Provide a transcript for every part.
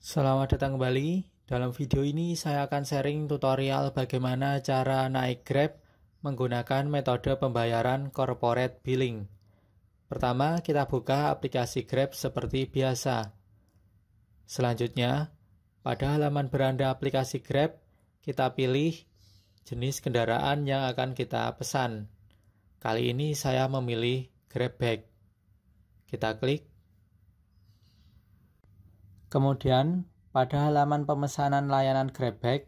Selamat datang kembali. Dalam video ini saya akan sharing tutorial bagaimana cara naik Grab menggunakan metode pembayaran corporate billing. Pertama, kita buka aplikasi Grab seperti biasa. Selanjutnya, pada halaman beranda aplikasi Grab, kita pilih jenis kendaraan yang akan kita pesan. Kali ini saya memilih Grab Bag. Kita klik Kemudian, pada halaman pemesanan layanan GrabBag,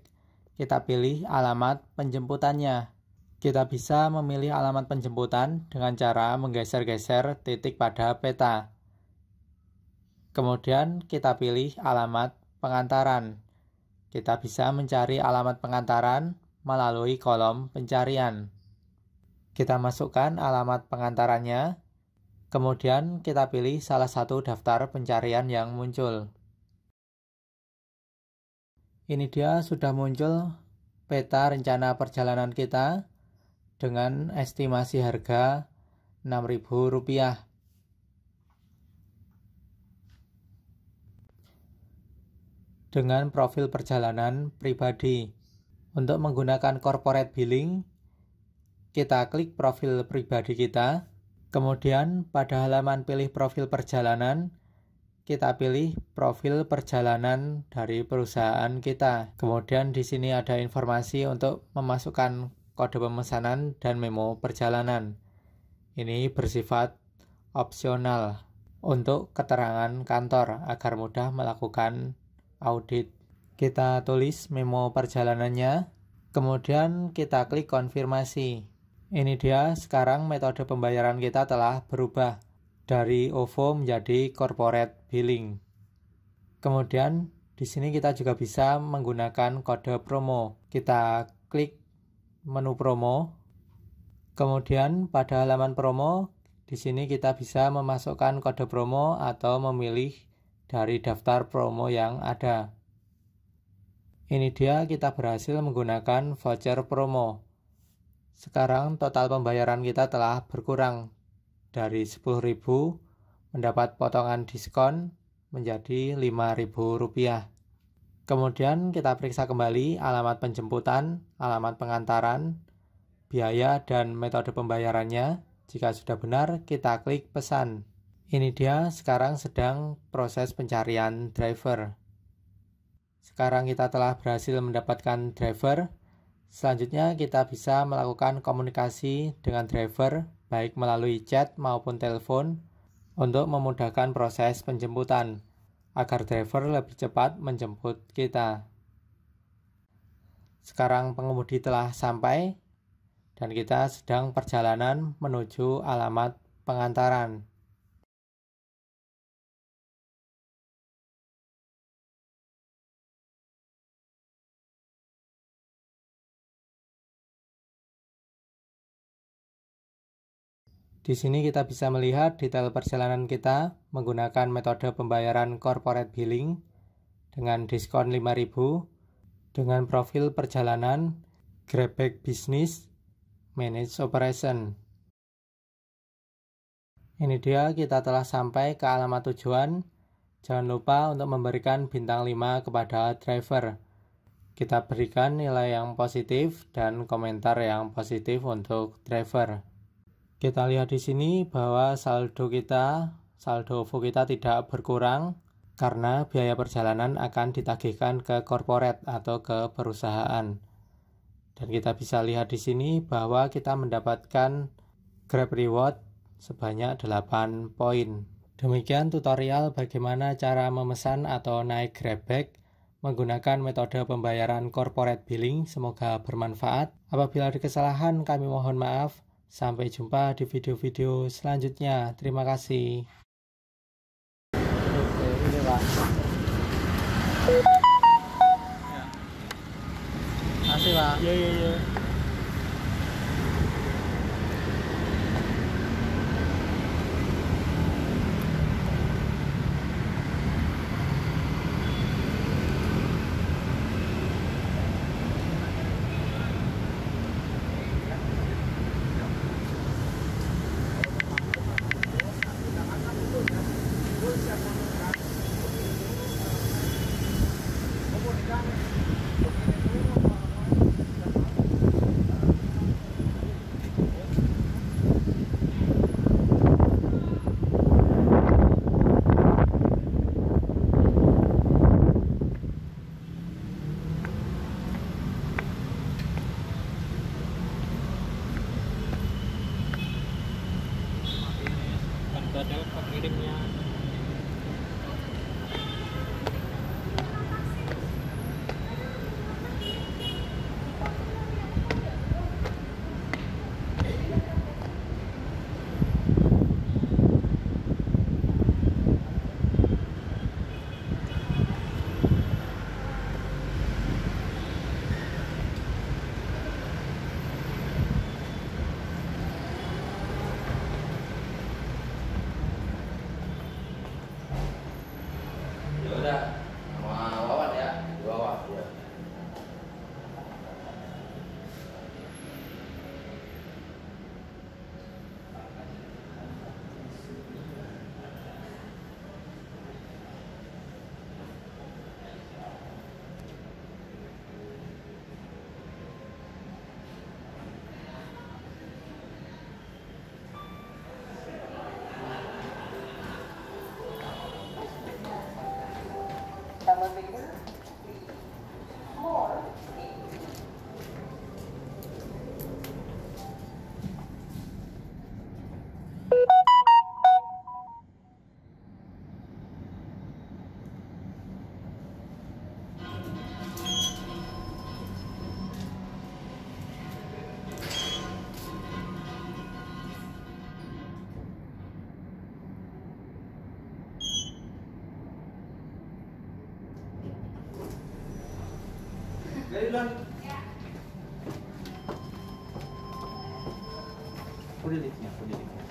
kita pilih alamat penjemputannya. Kita bisa memilih alamat penjemputan dengan cara menggeser-geser titik pada peta. Kemudian kita pilih alamat pengantaran. Kita bisa mencari alamat pengantaran melalui kolom pencarian. Kita masukkan alamat pengantarannya, kemudian kita pilih salah satu daftar pencarian yang muncul. Ini dia sudah muncul peta rencana perjalanan kita dengan estimasi harga Rp6.000. Dengan profil perjalanan pribadi. Untuk menggunakan corporate billing, kita klik profil pribadi kita. Kemudian pada halaman pilih profil perjalanan, kita pilih profil perjalanan dari perusahaan kita. Kemudian di sini ada informasi untuk memasukkan kode pemesanan dan memo perjalanan. Ini bersifat opsional untuk keterangan kantor agar mudah melakukan audit. Kita tulis memo perjalanannya, kemudian kita klik konfirmasi. Ini dia, sekarang metode pembayaran kita telah berubah dari OVO menjadi corporate billing. Kemudian di sini kita juga bisa menggunakan kode promo. Kita klik menu promo. Kemudian pada halaman promo di sini kita bisa memasukkan kode promo atau memilih dari daftar promo yang ada. Ini dia kita berhasil menggunakan voucher promo. Sekarang total pembayaran kita telah berkurang dari 10.000 mendapat potongan diskon menjadi rp rupiah. Kemudian kita periksa kembali alamat penjemputan, alamat pengantaran, biaya dan metode pembayarannya. Jika sudah benar, kita klik pesan. Ini dia sekarang sedang proses pencarian driver. Sekarang kita telah berhasil mendapatkan driver. Selanjutnya kita bisa melakukan komunikasi dengan driver baik melalui chat maupun telepon, untuk memudahkan proses penjemputan agar driver lebih cepat menjemput kita. Sekarang pengemudi telah sampai dan kita sedang perjalanan menuju alamat pengantaran. Di sini kita bisa melihat detail perjalanan kita menggunakan metode pembayaran corporate billing dengan diskon 5000 dengan profil perjalanan Grabback Business Manage Operation. Ini dia kita telah sampai ke alamat tujuan. Jangan lupa untuk memberikan bintang 5 kepada driver. Kita berikan nilai yang positif dan komentar yang positif untuk driver. Kita lihat di sini bahwa saldo kita, saldo OVO kita tidak berkurang karena biaya perjalanan akan ditagihkan ke korporat atau ke perusahaan. Dan kita bisa lihat di sini bahwa kita mendapatkan Grab Reward sebanyak 8 poin. Demikian tutorial bagaimana cara memesan atau naik GrabBag menggunakan metode pembayaran corporate billing. Semoga bermanfaat. Apabila ada kesalahan, kami mohon maaf. Sampai jumpa di video-video selanjutnya. Terima kasih. Terima ya. kasih Pak. Iya, iya, iya. elevator. これですね、これですね。